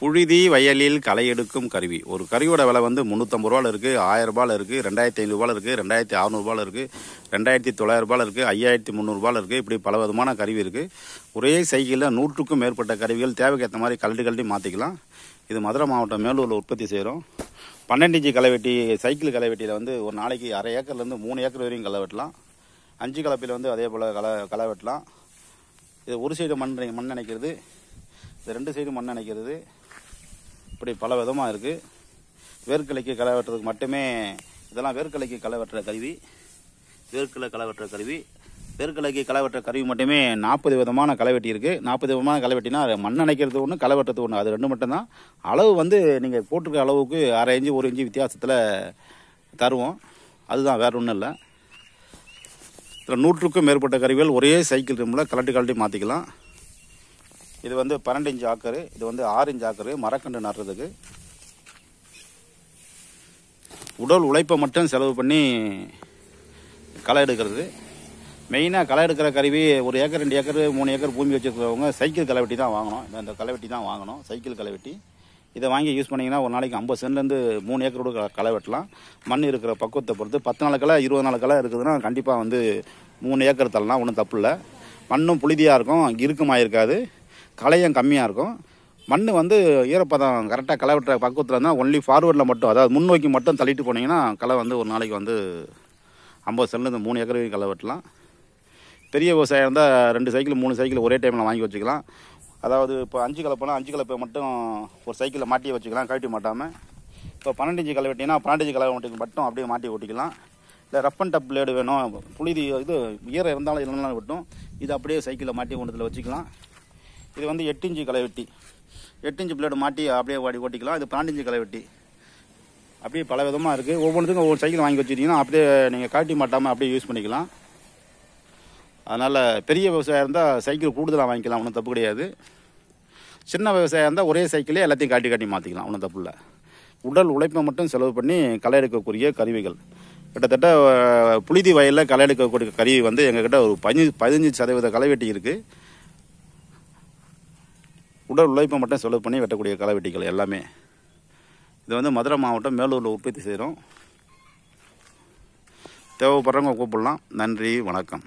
புழுதி வயலில் களை எடுக்கும் கருவி ஒரு கருவியோட விலை வந்து முந்நூற்றம்பது ரூபாவில் இருக்குது ஆயிரம் ரூபாயில் இருக்குது ரெண்டாயிரத்தி ஐநூறுபாவில் இருக்குது ரெண்டாயிரத்தி அறநூறுபாவில் இருக்குது ரெண்டாயிரத்தி தொள்ளாயிரரூபாவில் இருக்குது ஐயாயிரத்தி முந்நூறுபாவில் இருக்குது இப்படி பல விதமான கருவி இருக்குது ஒரே சைக்கிளில் நூற்றுக்கும் மேற்பட்ட கருவிகள் தேவைக்கேற்ற மாதிரி கழட்டி கழட்டி மாற்றிக்கலாம் இது மதுரை மாவட்டம் மேலூரில் உற்பத்தி செய்கிறோம் பன்னெண்டு இஞ்சி களைவெட்டி சைக்கிள் களைவெட்டியில் வந்து ஒரு நாளைக்கு அரை ஏக்கர்லேருந்து மூணு ஏக்கர் வரையும் களை வெட்டலாம் அஞ்சு கலப்பையில் வந்து அதே போல் களை களை வெட்டலாம் இது ஒரு சைடு மண் மண் நினைக்கிறது இது ரெண்டு சைடு மண் நினைக்கிறது இப்படி பல விதமாக இருக்குது வேர்க்கலைக்கு களை வெட்டுறதுக்கு மட்டுமே இதெல்லாம் வேர்க்கலைக்கு களை வெட்டுற கருவி வேர்க்கலை களை வெட்டுற கருவி வேர்க்கலைக்கு களை வெட்டுற கருவி மட்டுமே நாற்பது விதமான களை வெட்டி இருக்குது நாற்பது விதமான களை வெட்டினா மண் அணைக்கிறது ஒன்று களை வெட்டுறது ஒன்று அது ரெண்டு மட்டும்தான் அளவு வந்து நீங்கள் போட்டிருக்க அளவுக்கு அரை இஞ்சி ஒரு இஞ்சி வித்தியாசத்தில் தருவோம் அதுதான் வேறு ஒன்றும் இல்லை இதில் நூற்றுக்கும் மேற்பட்ட கருவிகள் ஒரே சைக்கிள் ரூமில் கலட்டி கலட்டி மாற்றிக்கலாம் இது வந்து பன்னெண்டு இன்ச்சு ஆக்கரு இது வந்து ஆறு இன்ச்சு ஆக்கரு மரக்கன்று நடுறதுக்கு உடல் உழைப்பை மட்டும் செலவு பண்ணி களை எடுக்கிறது மெயினாக களை எடுக்கிற கருவி ஒரு ஏக்கர் ரெண்டு ஏக்கர் மூணு ஏக்கர் பூமி வச்சுருக்கிறவங்க சைக்கிள் களை வெட்டி தான் வாங்கணும் இந்த களைவெட்டி தான் வாங்கணும் சைக்கிள் களை வெட்டி இதை வாங்கி யூஸ் பண்ணிங்கன்னா ஒரு நாளைக்கு ஐம்பது சென்ட்லேருந்து மூணு ஏக்கரோட களை வெட்டலாம் மண் இருக்கிற பக்குவத்தை பொறுத்து பத்து நாள் களை இருபது நாள் களை இருக்குதுன்னா கண்டிப்பாக வந்து மூணு ஏக்கர் தள்ளலாம் ஒன்றும் தப்பு இல்லை மண்ணும் புழுதியாக இருக்கும் இருக்குமாயிருக்காது களையும் கம்மியாக இருக்கும் மண் வந்து ஈரப்பதம் கரெக்டாக களை விட்டுற பக்குவத்தில் இருந்தால் ஒன்லி ஃபார்வேர்டில் மட்டும் அதாவது முன்னோக்கி மட்டும் தள்ளிட்டு போனீங்கன்னா களை வந்து ஒரு நாளைக்கு வந்து ஐம்பது செல்லுலேருந்து மூணு ஏக்கர் களை வெட்டலாம் பெரிய விவசாயம் இருந்தால் ரெண்டு சைக்கிள் மூணு சைக்கிள் ஒரே டைமில் வாங்கி வச்சுக்கலாம் அதாவது இப்போ அஞ்சு கலப்பைனா அஞ்சு கலப்பை மட்டும் ஒரு சைக்கிளில் மாட்டியே வச்சுக்கலாம் கழட்டி மாட்டாமல் இப்போ பன்னெண்டு இஞ்சி களை வெட்டிங்கன்னா பன்னெண்டு இஞ்சி களை மட்டும் அப்படியே மாட்டி ஓட்டிக்கலாம் இல்லை ரஃப் அண்ட் டப் பிளேடு வேணும் புளிதி இது ஈரம் இருந்தாலும் இல்லைனாலும் வெட்டும் இது அப்படியே சைக்கிளில் மாட்டி ஒன்றத்தில் வச்சுக்கலாம் இது வந்து எட்டு இன்ச்சு களைவெட்டி எட்டு இன்ச்சு பிளேடு மாட்டி அப்படியே ஓடி ஓட்டிக்கலாம் இது பன்னெண்டு இன்ச்சு களைவெட்டி அப்படியே பல விதமாக இருக்குது ஒவ்வொன்றுக்கும் ஒவ்வொரு சைக்கிள் வாங்கி வச்சுட்டிங்கன்னா அப்படியே நீங்கள் கழட்டி மாட்டாமல் அப்படியே யூஸ் பண்ணிக்கலாம் அதனால் பெரிய விவசாயம் இருந்தால் சைக்கிள் கூடுதலாக வாங்கிக்கலாம் ஒன்றும் தப்பு கிடையாது சின்ன விவசாயம் இருந்தால் ஒரே சைக்கிளே எல்லாத்தையும் காட்டி காட்டி மாற்றிக்கலாம் ஒன்றும் தப்பு இல்லை உடல் உழைப்பை மட்டும் செலவு பண்ணி களை எடுக்கக்கூடிய கருவிகள் கிட்டத்தட்ட புளிதி வயலில் களை எடுக்கக்கூடிய கருவி வந்து எங்ககிட்ட ஒரு பதினஞ்சு பதினஞ்சு சதவீத களை வெட்டி இருக்குது உடல் உழைப்பை மட்டும் செலவு பண்ணி வெட்டக்கூடிய களை வெட்டிகள் எல்லாமே இது வந்து மதுரை மாவட்டம் மேலூரில் உற்பத்தி செய்கிறோம் தேவைப்படுறவங்க கூப்பிடலாம் நன்றி வணக்கம்